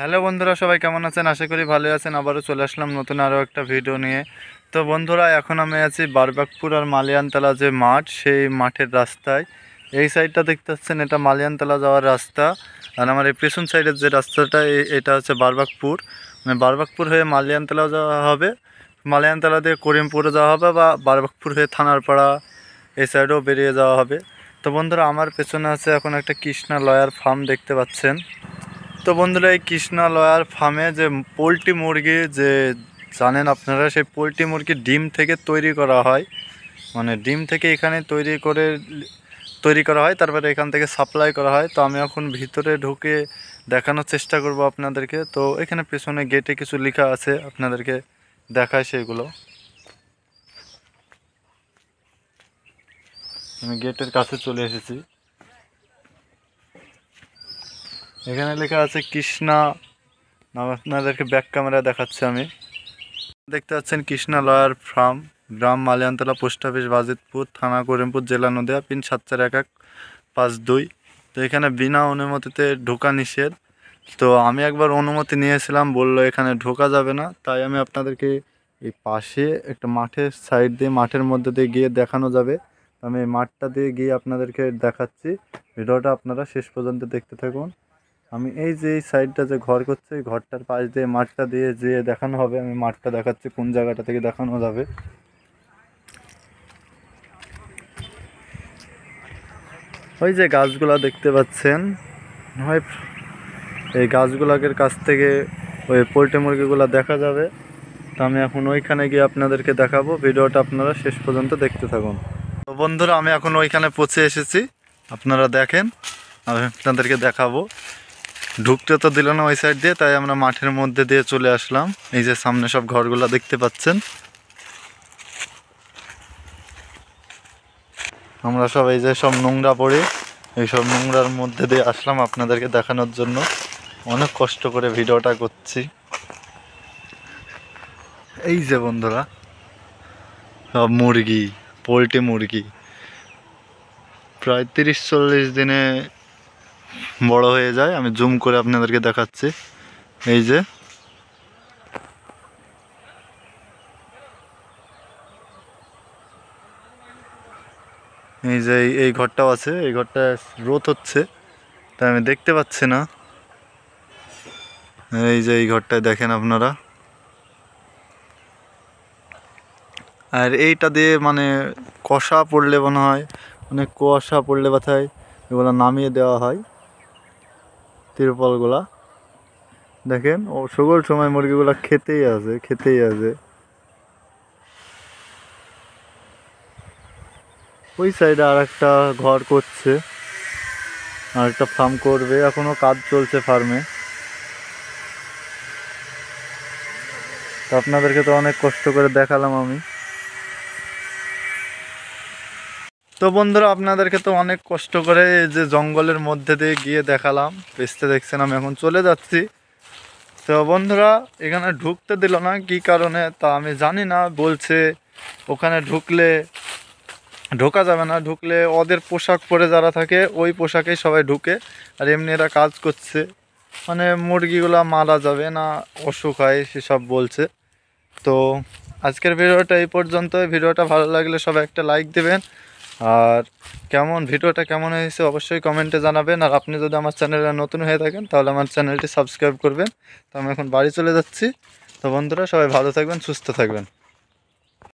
hello বন্ধুরা সবাই কেমন আছেন আশা করি ভালো আছেন আবারও চলে আসলাম নতুন আরও একটা ভিডিও নিয়ে তো বন্ধুরা এখন আমি আছি বারবাকপুর আর মালিয়ানতলা যে মাঠ সেই মাঠের রাস্তায় এই সাইডটা দেখতে পাচ্ছেন এটা মালিয়ানতলা যাওয়ার রাস্তা আর আমার এই পেছন সাইডের যে রাস্তাটা এটা হচ্ছে বারবাকপুর মানে বারবাকপুর হয়ে মালিয়ানতলা যাওয়া হবে মালিয়ানতলা দিয়ে করিমপুরে যাওয়া হবে বা বারবাকপুর হয়ে থানারপাড়া এই সাইডেও বেরিয়ে যাওয়া হবে তো বন্ধুরা আমার পেছনে আছে এখন একটা কৃষ্ণা লয়ার ফার্ম দেখতে পাচ্ছেন তো বন্ধুরা এই কৃষ্ণা লয়ার ফার্মে যে পোলট্রি মুরগি যে জানেন আপনারা সেই পোলট্রি মুরগি ডিম থেকে তৈরি করা হয় মানে ডিম থেকে এখানে তৈরি করে তৈরি করা হয় তারপরে এখান থেকে সাপ্লাই করা হয় তো আমি এখন ভিতরে ঢুকে দেখানোর চেষ্টা করব আপনাদেরকে তো এখানে পেছনে গেটে কিছু লেখা আছে আপনাদেরকে দেখায় সেগুলো আমি গেটের কাছে চলে এসেছি এখানে লেখা আছে কৃষ্ণা আপনাদেরকে ব্যাক ক্যামেরা দেখাচ্ছি আমি দেখতে পাচ্ছেন কৃষ্ণা লয়ার ফার্ম গ্রাম মালিয়ানতলা পোস্ট অফিস বাজিতপুর থানা করিমপুর জেলা নদিয়া পিন সাত চার এক এক পাঁচ দুই তো এখানে বিনা অনুমতিতে ঢোকা নিষেধ তো আমি একবার অনুমতি নিয়েছিলাম বললো এখানে ঢোকা যাবে না তাই আমি আপনাদেরকে এই পাশে একটা মাঠের সাইড দিয়ে মাঠের মধ্যে দিয়ে গিয়ে দেখানো যাবে আমি মাঠটা দিয়ে গিয়ে আপনাদেরকে দেখাচ্ছি ভিডিওটা আপনারা শেষ পর্যন্ত দেখতে থাকুন আমি এই যে এই সাইডটা যে ঘর করছে এই ঘরটার পাশ দিয়ে মাঠটা দিয়ে যে দেখানো হবে আমি মাঠটা দেখাচ্ছি কোন জায়গাটা থেকে দেখানো যাবে ওই যে গাছগুলা দেখতে পাচ্ছেন হয় এই গাছগুলাকের কাছ থেকে ওই পোলট্রি মুরগিগুলো দেখা যাবে তো আমি এখন ওইখানে গিয়ে আপনাদেরকে দেখাবো ভিডিওটা আপনারা শেষ পর্যন্ত দেখতে থাকুন তো বন্ধুরা আমি এখন ওইখানে পৌঁছে এসেছি আপনারা দেখেন আমি আপনাদেরকে দেখাবো ঢুকতে তো দিল না ওই সাইড দিয়ে তাই আমরা মাঠের মধ্যে দিয়ে চলে আসলাম এই যে সামনে সব ঘরগুলো দেখতে পাচ্ছেন আমরা সব এই যে সব নোংরা পড়ে এইসব নোংরার মধ্যে দিয়ে আসলাম আপনাদেরকে দেখানোর জন্য অনেক কষ্ট করে ভিডিওটা করছি এই যে বন্ধুরা সব মুরগি পোলট্রি মুরগি প্রায় তিরিশ চল্লিশ দিনে বড় হয়ে যায় আমি জুম করে আপনাদেরকে দেখাচ্ছি এই যে এই যে এই ঘরটাও আছে এই ঘরটা রোদ হচ্ছে তাই আমি দেখতে পাচ্ছি না এই যে এই ঘরটায় দেখেন আপনারা আর এইটা দিয়ে মানে কষা পড়লে মনে হয় মানে কুয়াশা পড়লে ব্যথায় এগুলো নামিয়ে দেওয়া হয় তিরপলগুলা দেখেন ও সকল সময় মুরগিগুলা খেতেই আছে খেতেই আছে ওই সাইডে আর একটা ঘর করছে আর একটা ফার্ম করবে এখনও কাজ চলছে ফার্মে তো আপনাদেরকে তো অনেক কষ্ট করে দেখালাম আমি তো বন্ধুরা আপনাদেরকে তো অনেক কষ্ট করে যে জঙ্গলের মধ্যে দিয়ে গিয়ে দেখালাম দেখছেন দেখছিলাম এখন চলে যাচ্ছি তো বন্ধুরা এখানে ঢুকতে দিল না কি কারণে তা আমি জানি না বলছে ওখানে ঢুকলে ঢোকা যাবে না ঢুকলে ওদের পোশাক পরে যারা থাকে ওই পোশাকেই সবাই ঢুকে আর এমনি এরা কাজ করছে মানে মুরগিগুলো মারা যাবে না অসুখ হয় সেসব বলছে তো আজকের ভিডিওটা এই পর্যন্ত ভিডিওটা ভালো লাগলে সবাই একটা লাইক দেবেন আর কেমন ভিডিওটা কেমন হয়েছে অবশ্যই কমেন্টে জানাবেন আর আপনি যদি আমার চ্যানেলে নতুন হয়ে থাকেন তাহলে আমার চ্যানেলটি সাবস্ক্রাইব করবেন তো আমি এখন বাড়ি চলে যাচ্ছি তো বন্ধুরা সবাই ভালো থাকবেন সুস্থ থাকবেন